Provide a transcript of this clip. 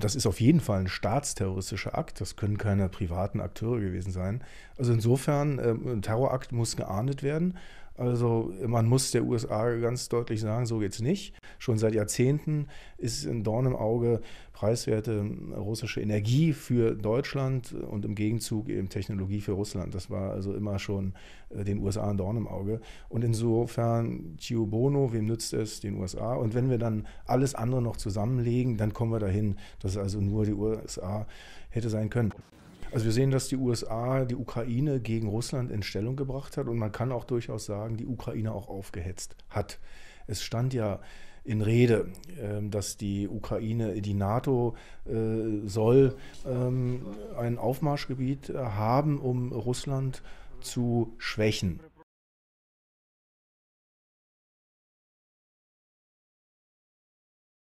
Das ist auf jeden Fall ein staatsterroristischer Akt. Das können keine privaten Akteure gewesen sein. Also insofern, ähm, ein Terrorakt muss geahndet werden. Also man muss der USA ganz deutlich sagen, so geht es nicht. Schon seit Jahrzehnten ist in Dorn im Auge preiswerte hm, russische Energie für Deutschland und im Gegenzug eben Technologie für Russland. Das war also immer schon äh, den USA ein Dorn im Auge. Und insofern, Chio Bono, wem nützt es? Den USA. Und wenn wir dann alles andere noch zusammenlegen, dann kommen wir dahin, dass also nur die USA hätte sein können. Also wir sehen, dass die USA die Ukraine gegen Russland in Stellung gebracht hat und man kann auch durchaus sagen, die Ukraine auch aufgehetzt hat. Es stand ja in Rede, ähm, dass die Ukraine, die NATO äh, soll ähm, ein Aufmarschgebiet haben, um Russland zu schwächen.